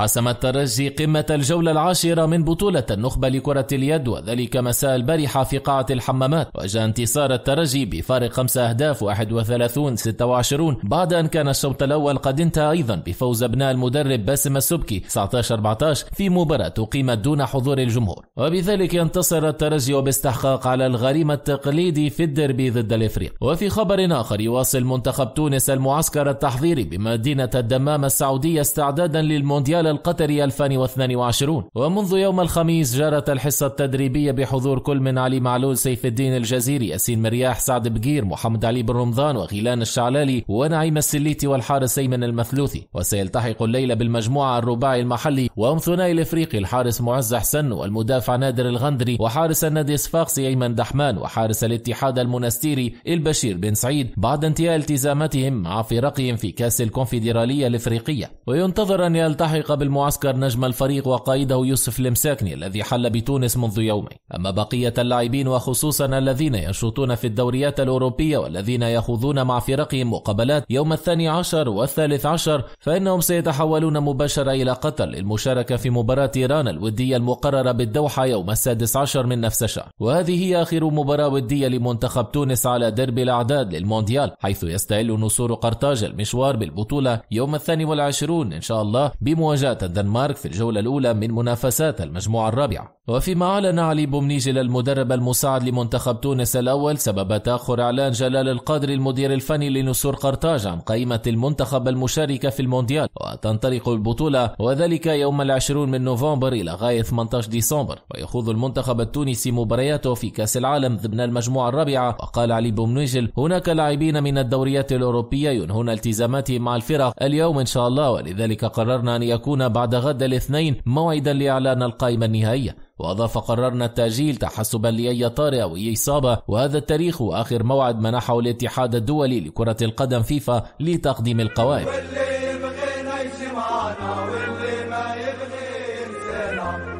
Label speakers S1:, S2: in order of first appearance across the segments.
S1: حسم الترجي قمة الجولة العاشرة من بطولة النخبة لكرة اليد وذلك مساء البارحة في قاعة الحمامات وجاء انتصار الترجي بفارق خمسة أهداف 31 26 بعد أن كان الشوط الأول قد انتهى أيضا بفوز ابناء المدرب باسم السبكي 19 14 في مباراة أقيمت دون حضور الجمهور وبذلك ينتصر الترجي وباستحقاق على الغريم التقليدي في الديربي ضد الإفريق وفي خبر آخر يواصل منتخب تونس المعسكر التحضيري بمدينة الدمام السعودية استعدادا للمونديال القطري 2022 ومنذ يوم الخميس جرت الحصة التدريبية بحضور كل من علي معلول سيف الدين الجزيري ياسين مرياح سعد بقير محمد علي بن رمضان وغيلان الشعلالي ونعيم السليتي والحارس أيمن المثلوثي وسيلتحق الليلة بالمجموعة الرباعي المحلي وهم ثنائي الإفريقي الحارس معز حسن والمدافع نادر الغندري وحارس النادي الصفاقسي أيمن دحمان وحارس الاتحاد المنستيري البشير بن سعيد بعد انتهاء التزاماتهم مع فرقهم في كأس الكونفدرالية الإفريقية وينتظر أن يلتحق بالمعسكر نجم الفريق وقائده يوسف المساكني الذي حل بتونس منذ يومين أما بقية اللاعبين وخصوصا الذين يشوطون في الدوريات الأوروبية والذين يخوضون مع فرقهم مقابلات يوم الثاني عشر والثالث عشر فإنهم سيتحولون مباشرة إلى قطر للمشاركة في مباراة إيران الودية المقررة بالدوحة يوم السادس عشر من نفس الشهر وهذه هي آخر مباراة ودية لمنتخب تونس على دربي الأعداد للمونديال حيث يستهل نصور قرطاج المشوار بالبطولة يوم الثاني والعشرون إن شاء الله بمواجهة مواجهة الدنمارك في الجولة الأولى من منافسات المجموعة الرابعة وفيما أعلن علي بومنيجل المدرب المساعد لمنتخب تونس الأول سبب تأخر إعلان جلال القادر المدير الفني لنسور قرطاج عن قائمة المنتخب المشاركة في المونديال وتنطلق البطولة وذلك يوم العشرون من نوفمبر إلى غاية 18 ديسمبر ويخوض المنتخب التونسي مبارياته في كأس العالم ضمن المجموعة الرابعة وقال علي بومنيجل هناك لاعبين من الدوريات الأوروبية ينهون التزاماتهم مع الفرق اليوم إن شاء الله ولذلك قررنا أن يكون تكون بعد غد الاثنين موعدا لإعلان القائمة النهائية وأضاف قررنا التأجيل تحسبا لأي طارئ أو أي إصابة وهذا التاريخ آخر موعد منحه الاتحاد الدولي لكرة القدم فيفا لتقديم القوائم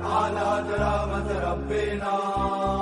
S1: على ربنا